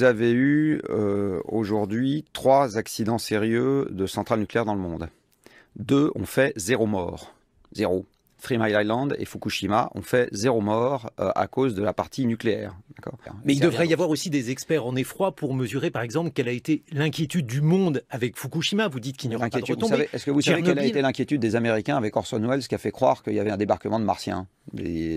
vous avez eu euh, aujourd'hui trois accidents sérieux de centrales nucléaires dans le monde. Deux ont fait zéro mort. Zéro. Three Mile Island et Fukushima ont fait zéro mort euh, à cause de la partie nucléaire. Mais il devrait y avoir aussi des experts en effroi pour mesurer, par exemple, quelle a été l'inquiétude du monde avec Fukushima. Vous dites qu'il n'y aura pas de Est-ce que vous savez quelle a été l'inquiétude des Américains avec Orson Welles qui a fait croire qu'il y avait un débarquement de Martiens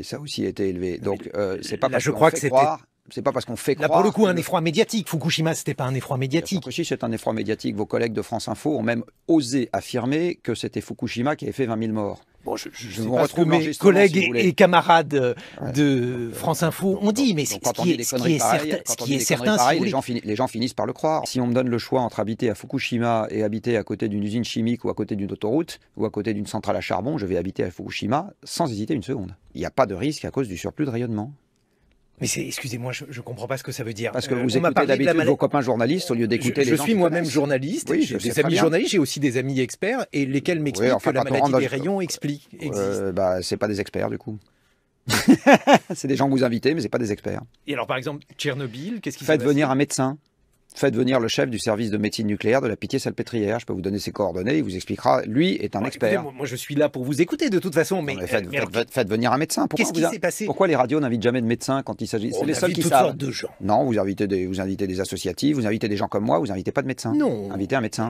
ça aussi a été élevé. Donc, ce euh, c'est pas je crois fait que croire c'est pas parce qu'on fait croire. Là, pour le coup, un effroi médiatique. Fukushima, c'était pas un effroi médiatique. Fukushima, c'est un effroi médiatique. Vos collègues de France Info ont même osé affirmer que c'était Fukushima qui avait fait 20 000 morts. Bon, je, je, vous retrouve mes collègues et camarades euh, de France Info ont dit, mais c'est ce, qui est, certain, les, gens les, gens finissent par le croire. Si on me donne le choix entre habiter à Fukushima et habiter à côté d'une usine chimique ou à côté d'une autoroute ou à côté d'une centrale à charbon, je vais habiter à Fukushima sans hésiter une seconde. Il n'y a pas de risque à cause du surplus de rayonnement. Mais excusez-moi, je, ne comprends pas ce que ça veut dire. Parce que euh, vous euh, écoutez d'habitude vos copains journalistes au lieu d'écouter les je gens. suis moi-même journaliste. j'ai des amis journalistes, j'ai aussi des amis experts et lesquels m'expliquent que la maladie des rayons explique. Euh, bah, c'est pas des experts du coup. c'est des gens que vous invitez, mais c'est pas des experts. Et alors, par exemple, Tchernobyl, qu'est-ce qui Faites devenir un médecin faites venir le chef du service de médecine nucléaire de la Pitié-Salpêtrière. Je peux vous donner ses coordonnées, il vous expliquera. Lui est un expert. moi, je suis là pour vous écouter de toute façon. Mais, euh, faites, venir un médecin. Pourquoi, qui s'est passé Pourquoi les radios n'invitent jamais de médecins quand il s'agit C'est les seuls qui toutes de gens. Non, vous invitez des, vous invitez des associatifs, vous invitez des gens comme moi, vous invitez pas de médecins. Non. Invitez un médecin.